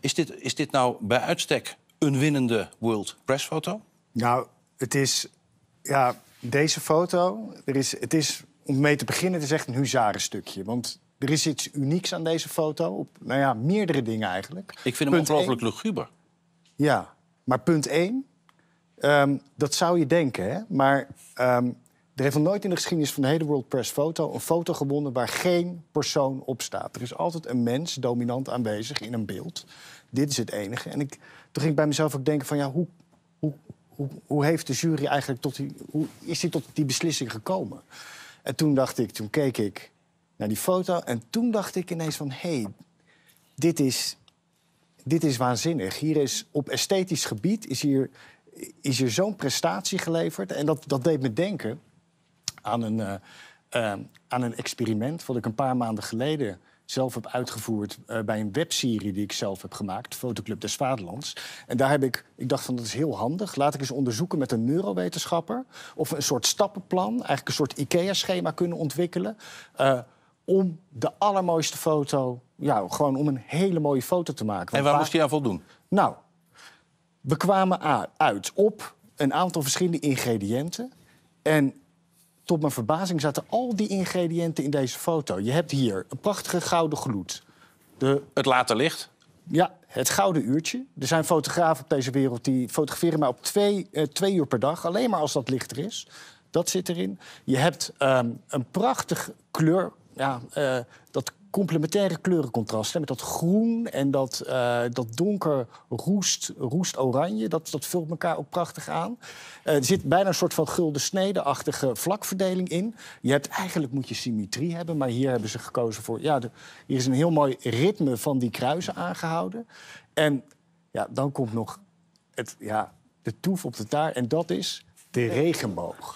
Is dit, is dit nou bij uitstek een winnende World Press foto? Nou, het is... Ja, deze foto, er is, het is, om mee te beginnen, het is echt een huzarenstukje. Want er is iets unieks aan deze foto. Op, nou ja, meerdere dingen eigenlijk. Ik vind hem ongelooflijk luguber. Ja, maar punt één, ehm, dat zou je denken, hè? Maar ehm, er heeft nog nooit in de geschiedenis van de hele World Press Foto een foto gewonnen waar geen persoon op staat. Er is altijd een mens dominant aanwezig in een beeld. Dit is het enige. En ik, toen ging ik bij mezelf ook denken van ja, hoe, hoe, hoe, hoe heeft de jury eigenlijk tot die, hoe is die tot die beslissing gekomen? En toen dacht ik, toen keek ik naar die foto en toen dacht ik ineens van hé, hey, dit is, dit is waanzinnig. Hier is op esthetisch gebied is hier, is hier zo'n prestatie geleverd. En dat, dat deed me denken aan een, eh, eh, aan een experiment... wat ik een paar maanden geleden zelf heb uitgevoerd eh, bij een webserie die ik zelf heb gemaakt, Fotoclub des Vaderlands. En daar heb ik, ik dacht van dat is heel handig. Laat ik eens onderzoeken met een neurowetenschapper of een soort stappenplan, eigenlijk een soort IKEA-schema kunnen ontwikkelen. om de allermooiste foto, ja, gewoon om een hele mooie foto te maken. en waar moest je aan voldoen? Nou, we kwamen uit op een aantal verschillende ingrediënten. En tot mijn verbazing zaten al die ingrediënten in deze foto. Je hebt hier een prachtige gouden gloed. De... Het late licht. Ja, het gouden uurtje. Er zijn fotografen op deze wereld die fotograferen maar op twee, eh, twee uur per dag. Alleen maar als dat lichter is. Dat zit erin. Je hebt ehm, een prachtig kleur. Ja, uh, dat complementaire kleurencontrasten met dat groen en dat, uh, dat donker roest, oranje Dat, dat vult elkaar ook prachtig aan. Eh, er zit bijna een soort van gulden achtige vlakverdeling in. Je hebt, eigenlijk moet je symmetrie hebben, maar hier hebben ze gekozen voor... Ja, hier is een heel mooi ritme van die kruisen aangehouden. En ja, dan komt nog het, ja, de toef op de taart en dat is de regenboog.